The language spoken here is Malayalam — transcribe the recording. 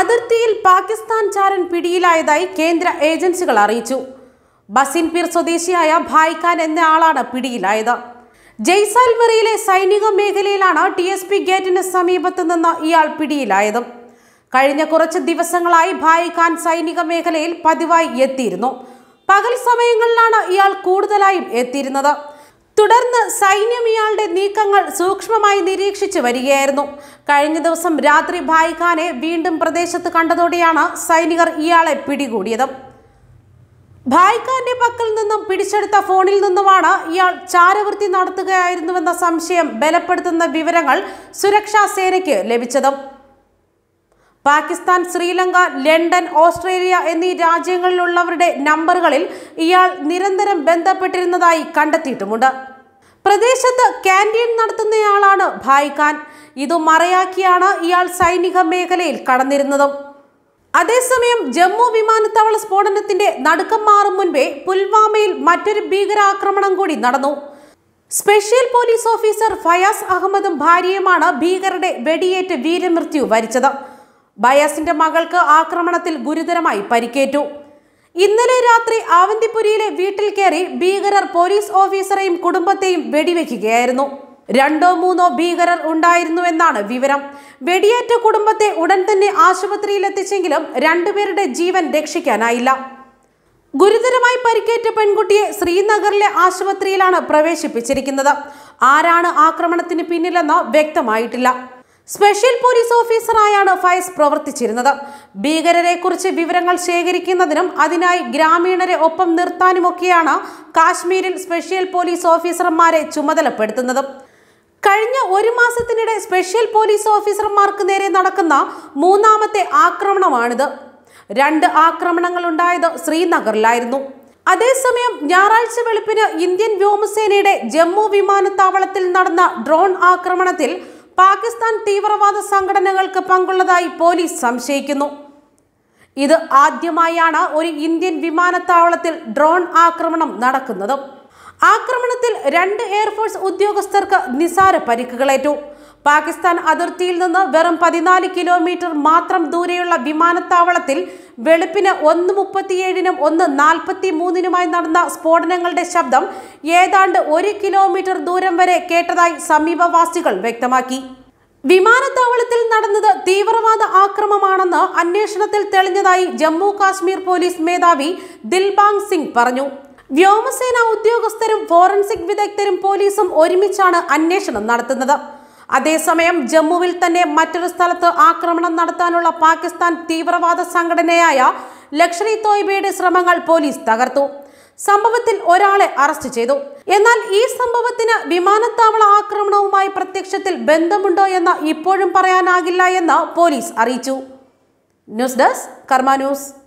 അതിർത്തിയിൽ പാകിസ്ഥാൻ ചാരൻ പിടിയിലായതായി കേന്ദ്ര ഏജൻസികൾ അറിയിച്ചു ബസിൻപീർ സ്വദേശിയായ ഭായ്ഖാൻ എന്നയാളാണ് പിടിയിലായത് ജയ്സാൽമറിയിലെ സൈനിക മേഖലയിലാണ് ടി എസ് പി ഗേറ്റിന് സമീപത്ത് നിന്ന് ഇയാൾ പിടിയിലായത് കഴിഞ്ഞ കുറച്ച് ദിവസങ്ങളായി ഭായ്ഖാൻ സൈനിക മേഖലയിൽ പതിവായി എത്തിയിരുന്നു പകൽ സമയങ്ങളിലാണ് ഇയാൾ കൂടുതലായും എത്തിയിരുന്നത് തുടർന്ന് സൈന്യം ഇയാളുടെ നീക്കങ്ങൾ സൂക്ഷ്മമായി നിരീക്ഷിച്ചു വരികയായിരുന്നു കഴിഞ്ഞ ദിവസം രാത്രി ഭായ്ഖാനെ വീണ്ടും പ്രദേശത്ത് കണ്ടതോടെയാണ് സൈനികർ ഇയാളെ പിടികൂടിയത് ഭായ്ഖാന്റെ പക്കൽ നിന്നും പിടിച്ചെടുത്ത ഫോണിൽ നിന്നുമാണ് ഇയാൾ ചാരവൃത്തി നടത്തുകയായിരുന്നുവെന്ന സംശയം ബലപ്പെടുത്തുന്ന വിവരങ്ങൾ സുരക്ഷാ സേനയ്ക്ക് ലഭിച്ചതും പാകിസ്ഥാൻ ശ്രീലങ്ക ലണ്ടൻ ഓസ്ട്രേലിയ എന്നീ രാജ്യങ്ങളിലുള്ളവരുടെ നമ്പറുകളിൽ ഇയാൾ നിരന്തരം ബന്ധപ്പെട്ടിരുന്നതായി കണ്ടെത്തിയിട്ടുമുണ്ട് പ്രദേശത്ത് ക്യാൻറ്റീൻ നടത്തുന്നയാളാണ് ഭായ് ഖാൻ ഇതു മറയാക്കിയാണ് ഇയാൾ സൈനിക മേഖലയിൽ കടന്നിരുന്നതും അതേസമയം ജമ്മു വിമാനത്താവള സ്ഫോടനത്തിന്റെ നടുക്കം മാറും മുൻപേ പുൽവാമയിൽ മറ്റൊരു ഭീകരാക്രമണം കൂടി നടന്നു സ്പെഷ്യൽ പോലീസ് ഓഫീസർ ഫയാസ് അഹമ്മദും ഭാര്യയുമാണ് ഭീകരരുടെ വെടിയേറ്റ് വീരമൃത്യു വരിച്ചത് ബയാസിന്റെ മകൾക്ക് ആക്രമണത്തിൽ ഗുരുതരമായി പരിക്കേറ്റു ഇന്നലെ രാത്രി ആവന്തിപുരിയിലെ വീട്ടിൽ കയറി ഭീകരർ പോലീസ് ഓഫീസറെയും കുടുംബത്തെയും വെടിവെക്കുകയായിരുന്നു രണ്ടോ മൂന്നോ ഭീകരർ ഉണ്ടായിരുന്നുവെന്നാണ് വിവരം വെടിയേറ്റ കുടുംബത്തെ ഉടൻ തന്നെ ആശുപത്രിയിലെത്തിച്ചെങ്കിലും രണ്ടുപേരുടെ ജീവൻ രക്ഷിക്കാനായില്ല ഗുരുതരമായി പരിക്കേറ്റ പെൺകുട്ടിയെ ശ്രീനഗറിലെ ആശുപത്രിയിലാണ് പ്രവേശിപ്പിച്ചിരിക്കുന്നത് ആരാണ് ആക്രമണത്തിന് പിന്നിലെന്ന് വ്യക്തമായിട്ടില്ല സ്പെഷ്യൽ പോലീസ് ഓഫീസറായാണ് ഫൈസ് പ്രവർത്തിച്ചിരുന്നത് ഭീകരരെക്കുറിച്ച് വിവരങ്ങൾ ശേഖരിക്കുന്നതിനും അതിനായി ഗ്രാമീണരെ ഒപ്പം നിർത്താനുമൊക്കെയാണ് കാശ്മീരിൽ സ്പെഷ്യൽ പോലീസ് ഓഫീസർമാരെ ചുമതലപ്പെടുത്തുന്നത് കഴിഞ്ഞ ഒരു മാസത്തിനിടെ സ്പെഷ്യൽ പോലീസ് ഓഫീസർമാർക്ക് നേരെ നടക്കുന്ന മൂന്നാമത്തെ ആക്രമണമാണിത് രണ്ട് ആക്രമണങ്ങൾ ഉണ്ടായത് ശ്രീനഗറിലായിരുന്നു അതേസമയം ഞായറാഴ്ച വെളുപ്പിന് ഇന്ത്യൻ വ്യോമസേനയുടെ ജമ്മു വിമാനത്താവളത്തിൽ നടന്ന ഡ്രോൺ ആക്രമണത്തിൽ പാകിസ്ഥാൻ തീവ്രവാദ സംഘടനകൾക്ക് പങ്കുള്ളതായി പോലീസ് സംശയിക്കുന്നു ഇത് ആദ്യമായാണ് ഒരു ഇന്ത്യൻ വിമാനത്താവളത്തിൽ ഡ്രോൺ ആക്രമണം നടക്കുന്നത് ആക്രമണത്തിൽ രണ്ട് എയർഫോഴ്സ് ഉദ്യോഗസ്ഥർക്ക് നിസാര പരിക്കുകളേറ്റു പാകിസ്ഥാൻ അതിർത്തിയിൽ നിന്ന് വെറും പതിനാല് കിലോമീറ്റർ മാത്രം ദൂരെയുള്ള വിമാനത്താവളത്തിൽ വെളുപ്പിന് ഒന്ന് മുപ്പത്തിയേഴിനും ഒന്ന് നാൽപ്പത്തി മൂന്നിനുമായി നടന്ന സ്ഫോടനങ്ങളുടെ ശബ്ദം ഏതാണ്ട് ഒരു കിലോമീറ്റർ ദൂരം വരെ കേട്ടതായി സമീപവാസികൾ വ്യക്തമാക്കി വിമാനത്താവളത്തിൽ നടന്നത് തീവ്രവാദ ആക്രമമാണെന്ന് അന്വേഷണത്തിൽ തെളിഞ്ഞതായി ജമ്മു കാശ്മീർ പോലീസ് മേധാവി ദിൽബാങ് സിംഗ് പറഞ്ഞു വ്യോമസേന ഉദ്യോഗസ്ഥരും ഫോറൻസിക് വിദഗ്ധരും പോലീസും ഒരുമിച്ചാണ് അന്വേഷണം നടത്തുന്നത് അതേസമയം ജമ്മുവിൽ തന്നെ മറ്റൊരു സ്ഥലത്ത് ആക്രമണം നടത്താനുള്ള പാകിസ്ഥാൻ തീവ്രവാദ സംഘടനയായ ലഷ്കർ ഇ തോയ്ബയുടെ ശ്രമങ്ങൾ പോലീസ് തകർത്തു സംഭവത്തിൽ ഒരാളെ അറസ്റ്റ് ചെയ്തു എന്നാൽ ഈ സംഭവത്തിന് വിമാനത്താവള ആക്രമണവുമായി പ്രത്യക്ഷത്തിൽ ബന്ധമുണ്ടോ എന്ന് ഇപ്പോഴും പറയാനാകില്ല എന്ന് പോലീസ് അറിയിച്ചു ന്യൂസ് ഡെസ്ക് കർമ്മ ന്യൂസ്